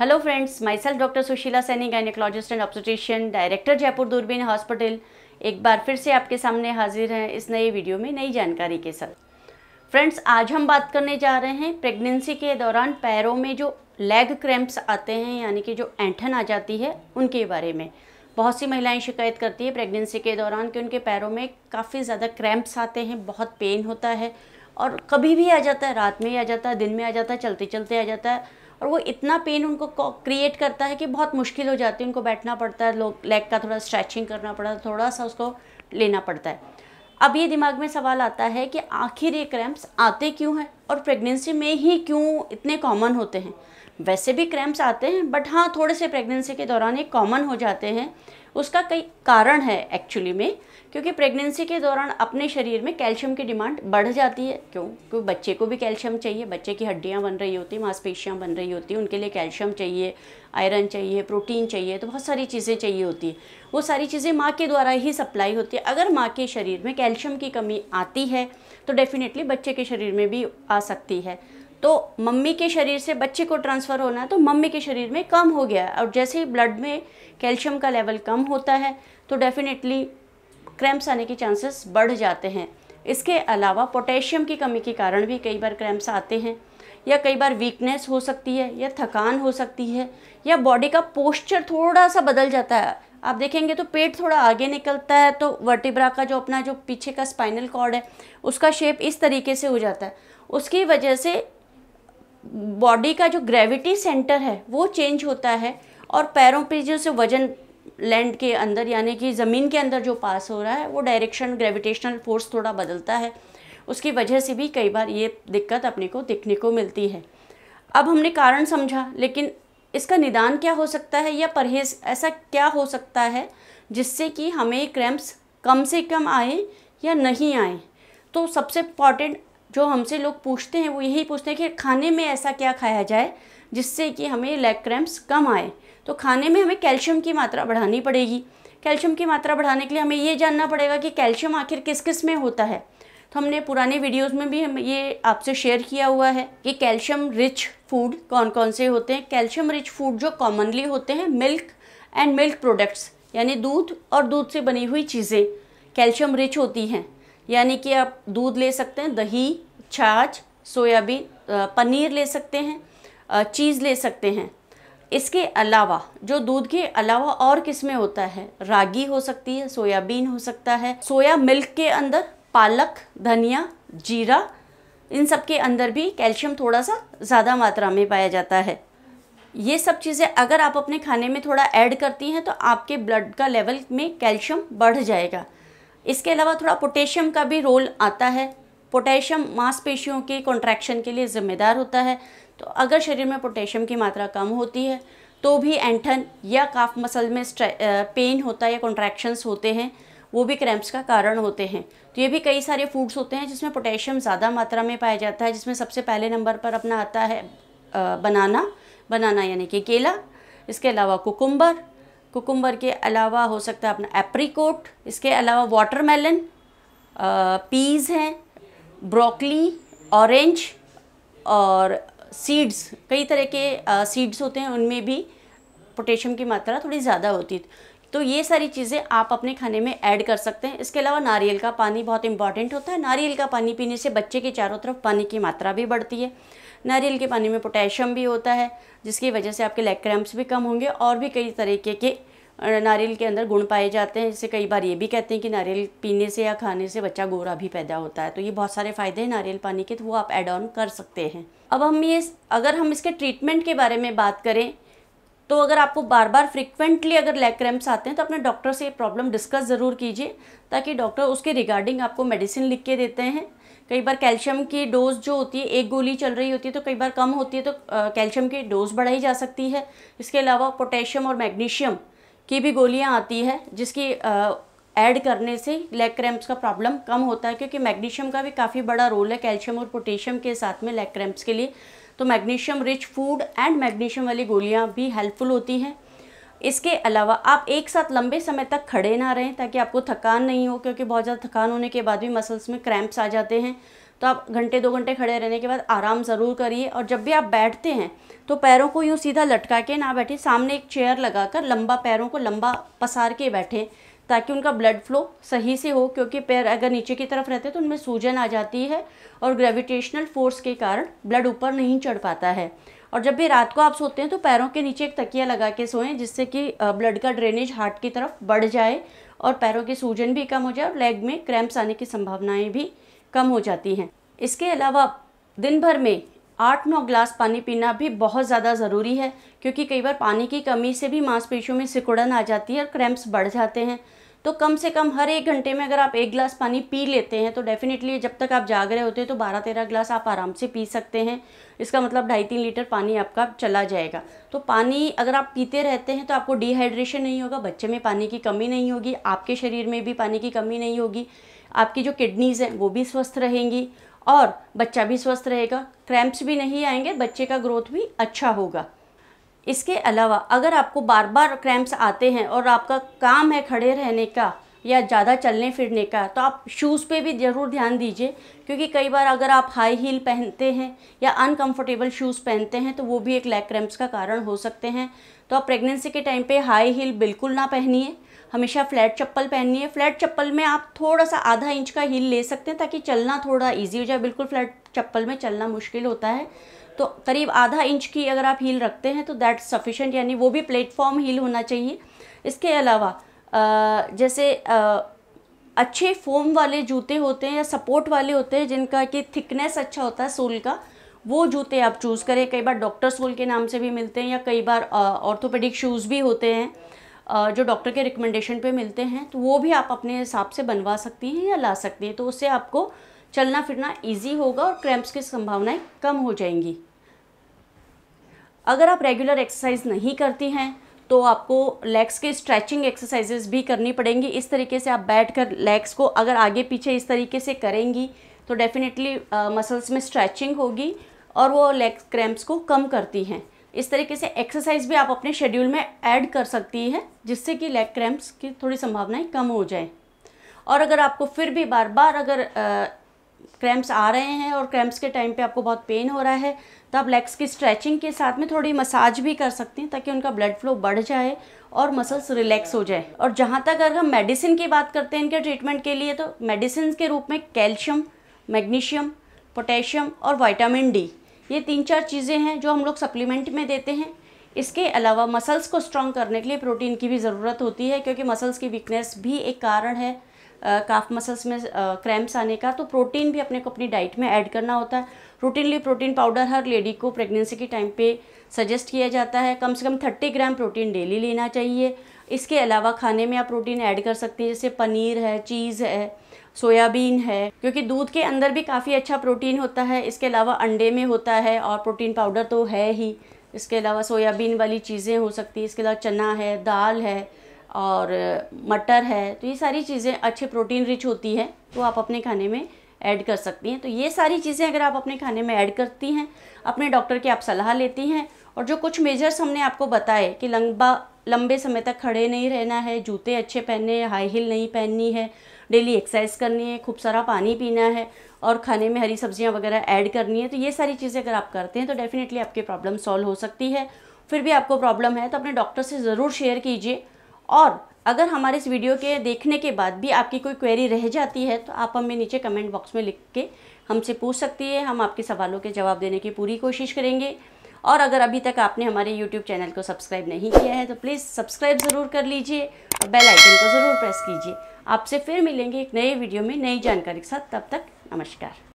hello friends myself doctor Sushila Saini gynaecologist and obstetrician director Jaipur Doorbeen hospital एक बार फिर से आपके सामने हाजिर हैं इस नए वीडियो में नई जानकारी के साथ फ्रेंड्स आज हम बात करने जा रहे हैं प्रेगनेंसी के दौरान पैरों में जो लेग क्रैम्प्स आते हैं यानी कि जो ऐंठन आ जाती है उनके बारे में बहुत सी महिलाएं शिकायत करती है प्रेगनेंसी के दौरान कि उनके पैरों में काफ़ी ज़्यादा क्रैम्प्स आते हैं बहुत पेन होता है और कभी भी आ जाता है रात में ही आ जाता है दिन में आ जाता है चलते चलते आ जाता है और वो इतना पेन उनको क्रिएट करता है कि बहुत मुश्किल हो जाती है उनको बैठना पड़ता है लोग लेग का थोड़ा स्ट्रेचिंग करना पड़ता है थोड़ा सा उसको लेना पड़ता है अब ये दिमाग में सवाल आता है कि आखिर ये क्रैम्प्स आते क्यों हैं और प्रेगनेंसी में ही क्यों इतने कॉमन होते हैं वैसे भी क्रैम्प्स आते हैं बट हाँ थोड़े से प्रेगनेंसी के दौरान ये कॉमन हो जाते हैं उसका कई कारण है एक्चुअली में क्योंकि प्रेगनेंसी के दौरान अपने शरीर में कैल्शियम की डिमांड बढ़ जाती है क्यों क्योंकि बच्चे को भी कैल्शियम चाहिए बच्चे की हड्डियाँ बन रही होती मांसपेशियाँ बन रही होती उनके लिए कैल्शियम चाहिए आयरन चाहिए प्रोटीन चाहिए तो बहुत सारी चीज़ें चाहिए होती हैं वो सारी चीज़ें माँ के द्वारा ही सप्लाई होती है अगर माँ के शरीर में कैल्शियम की कमी आती है तो डेफिनेटली बच्चे के शरीर में भी आ सकती है तो मम्मी के शरीर से बच्चे को ट्रांसफ़र होना है तो मम्मी के शरीर में कम हो गया है और जैसे ही ब्लड में कैल्शियम का लेवल कम होता है तो डेफिनेटली क्रैम्प्स आने के चांसेस बढ़ जाते हैं इसके अलावा पोटेशियम की कमी के कारण भी कई बार क्रैम्प्स आते हैं या कई बार वीकनेस हो सकती है या थकान हो सकती है या बॉडी का पोस्चर थोड़ा सा बदल जाता है आप देखेंगे तो पेट थोड़ा आगे निकलता है तो वर्टिब्रा का जो अपना जो पीछे का स्पाइनल कॉर्ड है उसका शेप इस तरीके से हो जाता है उसकी वजह से बॉडी का जो ग्रेविटी सेंटर है वो चेंज होता है और पैरों पर जो से वजन लैंड के अंदर यानी कि ज़मीन के अंदर जो पास हो रहा है वो डायरेक्शन ग्रेविटेशनल फोर्स थोड़ा बदलता है उसकी वजह से भी कई बार ये दिक्कत अपने को देखने को मिलती है अब हमने कारण समझा लेकिन इसका निदान क्या हो सकता है या परहेज ऐसा क्या हो सकता है जिससे कि हमें क्रैम्प्स कम से कम आए या नहीं आए तो सबसे इम्पॉर्टेंट जो हमसे लोग पूछते हैं वो यही पूछते हैं कि खाने में ऐसा क्या खाया जाए जिससे कि हमें लेग क्रैम्प्स कम आए तो खाने में हमें कैल्शियम की मात्रा बढ़ानी पड़ेगी कैल्शियम की मात्रा बढ़ाने के लिए हमें ये जानना पड़ेगा कि कैल्शियम आखिर किस किस में होता है तो हमने पुराने वीडियोस में भी हम ये आपसे शेयर किया हुआ है कि कैल्शियम रिच फूड कौन कौन से होते हैं कैल्शियम रिच फूड जो कॉमनली होते हैं मिल्क एंड मिल्क प्रोडक्ट्स यानी दूध और दूध से बनी हुई चीज़ें कैल्शियम रिच होती हैं यानी कि आप दूध ले सकते हैं दही छाछ सोयाबीन पनीर ले सकते हैं चीज़ ले सकते हैं इसके अलावा जो दूध के अलावा और किस्में होता है रागी हो सकती है सोयाबीन हो सकता है सोया मिल्क के अंदर पालक धनिया जीरा इन सब के अंदर भी कैल्शियम थोड़ा सा ज़्यादा मात्रा में पाया जाता है ये सब चीज़ें अगर आप अपने खाने में थोड़ा ऐड करती हैं तो आपके ब्लड का लेवल में कैल्शियम बढ़ जाएगा इसके अलावा थोड़ा पोटेशियम का भी रोल आता है पोटेशियम मांसपेशियों के कॉन्ट्रैक्शन के लिए ज़िम्मेदार होता है तो अगर शरीर में पोटेशियम की मात्रा कम होती है तो भी एंठन या काफ मसल में पेन होता है या कॉन्ट्रैक्शंस होते हैं वो भी क्रैम्प्स का कारण होते हैं तो ये भी कई सारे फूड्स होते हैं जिसमें पोटेशियम ज़्यादा मात्रा में पाया जाता है जिसमें सबसे पहले नंबर पर अपना आता है बनाना बनाना यानी कि केला इसके अलावा कुकुम्बर कुकुम्बर के अलावा हो सकता है अपना एप्रीकोट इसके अलावा वाटरमेलन पीज़ हैं ब्रोकली ऑरेंज और सीड्स कई तरह के सीड्स होते हैं उनमें भी पोटेशियम की मात्रा थोड़ी ज़्यादा होती है तो ये सारी चीज़ें आप अपने खाने में ऐड कर सकते हैं इसके अलावा नारियल का पानी बहुत इंपॉर्टेंट होता है नारियल का पानी पीने से बच्चे के चारों तरफ पानी की मात्रा भी बढ़ती है नारियल के पानी में पोटेशियम भी होता है जिसकी वजह से आपके लेग क्रैम्प्स भी कम होंगे और भी कई तरीके के नारियल के अंदर गुण पाए जाते हैं जैसे कई बार ये भी कहते हैं कि नारियल पीने से या खाने से बच्चा गोरा भी पैदा होता है तो ये बहुत सारे फ़ायदे हैं नारियल पानी के तो वो आप एड ऑन कर सकते हैं अब हम ये अगर हम इसके ट्रीटमेंट के बारे में बात करें तो अगर आपको बार बार फ्रिक्वेंटली अगर लेग क्रैम्प्स आते हैं तो अपने डॉक्टर से ये प्रॉब्लम डिस्कस ज़रूर कीजिए ताकि डॉक्टर उसके रिगार्डिंग आपको मेडिसिन लिख के देते हैं कई बार कैल्शियम की डोज जो होती है एक गोली चल रही होती है तो कई बार कम होती है तो कैल्शियम की डोज बढ़ाई जा सकती है इसके अलावा पोटेशियम और मैग्नीशियम की भी गोलियाँ आती है जिसकी ऐड करने से लेग क्रैम्प्स का प्रॉब्लम कम होता है क्योंकि मैग्नीशियम का भी काफ़ी बड़ा रोल है कैल्शियम और पोटेशियम के साथ में लेग क्रैम्प्स के लिए तो magnesium rich food and magnesium वाली गोलियाँ भी हेल्पफुल होती हैं इसके अलावा आप एक साथ लंबे समय तक खड़े ना रहें ताकि आपको थकान नहीं हो क्योंकि बहुत ज़्यादा थकान होने के बाद भी मसल्स में क्रैम्प्स आ जाते हैं तो आप घंटे दो घंटे खड़े रहने के बाद आराम ज़रूर करिए और जब भी आप बैठते हैं तो पैरों को यूँ सीधा लटका के ना बैठे सामने एक चेयर लगाकर लंबा पैरों को लंबा पसार के बैठें ताकि उनका ब्लड फ्लो सही से हो क्योंकि पैर अगर नीचे की तरफ रहते तो उनमें सूजन आ जाती है और ग्रेविटेशनल फोर्स के कारण ब्लड ऊपर नहीं चढ़ पाता है और जब भी रात को आप सोते हैं तो पैरों के नीचे एक तकिया लगा के सोएं जिससे कि ब्लड का ड्रेनेज हार्ट की तरफ बढ़ जाए और पैरों की सूजन भी कम हो जाए और लेग में क्रैम्प्स आने की संभावनाएं भी कम हो जाती हैं इसके अलावा दिन भर में आठ नौ ग्लास पानी पीना भी बहुत ज़्यादा ज़रूरी है क्योंकि कई बार पानी की कमी से भी मांसपेशियों में सिकुड़न आ जाती है और क्रैम्प्स बढ़ जाते हैं तो कम से कम हर एक घंटे में अगर आप एक गिलास पानी पी लेते हैं तो डेफिनेटली जब तक आप जाग रहे होते हैं तो बारह तेरह गिलास आप आराम से पी सकते हैं इसका मतलब ढाई तीन लीटर पानी आपका चला जाएगा तो पानी अगर आप पीते रहते हैं तो आपको डिहाइड्रेशन नहीं होगा बच्चे में पानी की कमी नहीं होगी आपके शरीर में भी पानी की कमी नहीं होगी आपकी जो किडनीज़ हैं वो भी स्वस्थ रहेंगी और बच्चा भी स्वस्थ रहेगा क्रैम्प्स भी नहीं आएंगे बच्चे का ग्रोथ भी अच्छा होगा इसके अलावा अगर आपको बार बार क्रैम्प्स आते हैं और आपका काम है खड़े रहने का या ज़्यादा चलने फिरने का तो आप शूज़ पे भी ज़रूर ध्यान दीजिए क्योंकि कई बार अगर आप हाई हील पहनते हैं या अनकंफर्टेबल शूज़ पहनते हैं तो वो भी एक लैग क्रैम्प्स का कारण हो सकते हैं तो आप प्रेगनेंसी के टाइम पे हाई हील बिल्कुल ना पहनिए हमेशा फ्लैट चप्पल पहनिए फ्लैट चप्पल में आप थोड़ा सा आधा इंच का हील ले सकते हैं ताकि चलना थोड़ा ईजी हो जाए बिल्कुल फ्लैट चप्पल में चलना मुश्किल होता है तो करीब आधा इंच की अगर आप हील रखते हैं तो दैट सफिशेंट यानी वो भी प्लेटफॉर्म हील होना चाहिए इसके अलावा जैसे अच्छे फोम वाले जूते होते हैं या सपोर्ट वाले होते हैं जिनका कि थिकनेस अच्छा होता है सोल का वो जूते आप चूज़ करें कई बार डॉक्टर सोल के नाम से भी मिलते हैं या कई बार ऑर्थोपेडिक शूज़ भी होते हैं जो डॉक्टर के रिकमेंडेशन पे मिलते हैं तो वो भी आप अपने हिसाब से बनवा सकती हैं या ला सकती हैं तो उससे आपको चलना फिरना ईजी होगा और क्रैम्प्स की संभावनाएँ कम हो जाएंगी अगर आप रेगुलर एक्सरसाइज नहीं करती हैं तो आपको लेग्स के स्ट्रेचिंग एक्सरसाइजेस भी करनी पड़ेंगी इस तरीके से आप बैठ कर लेग्स को अगर आगे पीछे इस तरीके से करेंगी तो डेफिनेटली मसल्स में स्ट्रेचिंग होगी और वो लेग क्रैम्प्स को कम करती हैं इस तरीके से एक्सरसाइज भी आप अपने शेड्यूल में ऐड कर सकती है जिससे कि लेग क्रैम्प्स की थोड़ी संभावनाएँ कम हो जाए और अगर आपको फिर भी बार बार अगर क्रैम्प्स आ रहे हैं और क्रैम्प्स के टाइम पे आपको बहुत पेन हो रहा है तो आप लेग्स की स्ट्रेचिंग के साथ में थोड़ी मसाज भी कर सकते हैं ताकि उनका ब्लड फ्लो बढ़ जाए और मसल्स रिलैक्स हो जाए और जहाँ तक अगर हम मेडिसिन की बात करते हैं इनके ट्रीटमेंट के लिए तो मेडिसिन के रूप में कैल्शियम मैग्नीशियम पोटेशियम और वाइटामिन डी ये तीन चार चीज़ें हैं जो हम लोग सप्लीमेंट में देते हैं इसके अलावा मसल्स को स्ट्रॉन्ग करने के लिए प्रोटीन की भी ज़रूरत होती है क्योंकि मसल्स की वीकनेस भी एक कारण है काफ मसल्स में क्रैम्प्स आने का तो प्रोटीन भी अपने को अपनी डाइट में ऐड करना होता है रूटीनली प्रोटीन पाउडर हर लेडी को प्रेगनेंसी के टाइम पे सजेस्ट किया जाता है कम से कम थर्टी ग्राम प्रोटीन डेली लेना चाहिए इसके अलावा खाने में आप प्रोटीन ऐड कर सकते हैं जैसे पनीर है चीज़ है सोयाबीन है क्योंकि दूध के अंदर भी काफ़ी अच्छा प्रोटीन होता है इसके अलावा अंडे में होता है और प्रोटीन पाउडर तो है ही इसके अलावा सोयाबीन वाली चीज़ें हो सकती है इसके अलावा चना है दाल है और मटर है तो ये सारी चीज़ें अच्छे प्रोटीन रिच होती है तो आप अपने खाने में ऐड कर सकती हैं तो ये सारी चीज़ें अगर आप अपने खाने में ऐड करती हैं अपने डॉक्टर की आप सलाह लेती हैं और जो कुछ मेजर्स हमने आपको बताए कि लंबा लंबे समय तक खड़े नहीं रहना है जूते अच्छे पहनने हैं हाई हील नहीं पहननी है डेली एक्सरसाइज करनी है खूब सारा पानी पीना है और खाने में हरी सब्जियां वगैरह ऐड करनी है तो ये सारी चीज़ें अगर आप करते हैं तो डेफ़िनेटली आपकी प्रॉब्लम सॉल्व हो सकती है फिर भी आपको प्रॉब्लम है तो अपने डॉक्टर से ज़रूर शेयर कीजिए और अगर हमारे इस वीडियो के देखने के बाद भी आपकी कोई क्वेरी रह जाती है तो आप हमें नीचे कमेंट बॉक्स में लिख के हमसे पूछ सकती है हम आपके सवालों के जवाब देने की पूरी कोशिश करेंगे और अगर अभी तक आपने हमारे YouTube चैनल को सब्सक्राइब नहीं किया है तो प्लीज़ सब्सक्राइब ज़रूर कर लीजिए और बेल आइकन को ज़रूर प्रेस कीजिए आपसे फिर मिलेंगे एक नए वीडियो में नई जानकारी के साथ तब तक नमस्कार